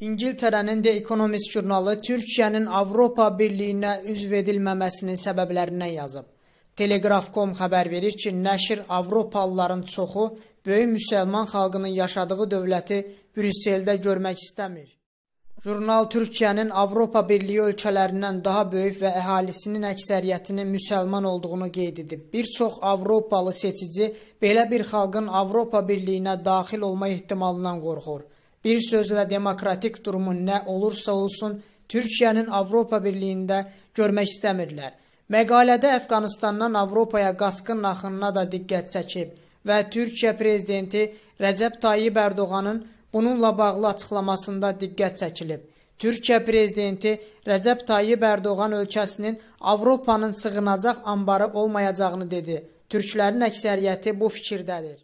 İngiltərənin The Economist jurnalı Türkiyənin Avropa Birliyinə üzv edilməməsinin səbəblərindən yazıb. Telegraf.com xəbər verir ki, nəşr Avropalıların çoxu böyük müsəlman xalqının yaşadığı dövləti Brüsseldə görmək istəmir. Jurnal Türkiyənin Avropa Birliyi ölkələrindən daha böyük və əhalisinin əksəriyyətinin müsəlman olduğunu qeyd edib. Bir çox Avropalı seçici belə bir xalqın Avropa Birliyinə daxil olma ehtimalından qorxur. Bir sözlə demokratik durumun nə olursa olsun Türkiyənin Avropa Birliyində görmək istəmirlər. Məqalədə Əfqanistandan Avropaya qasqın axınına da diqqət çəkib və Türkiyə prezidenti Rəcəb Tayyib Ərdoğanın bununla bağlı açıqlamasında diqqət çəkilib. Türkiyə prezidenti Rəcəb Tayyib Ərdoğan ölkəsinin Avropanın sığınacaq anbarı olmayacağını dedi. Türklərin əksəriyyəti bu fikirdədir.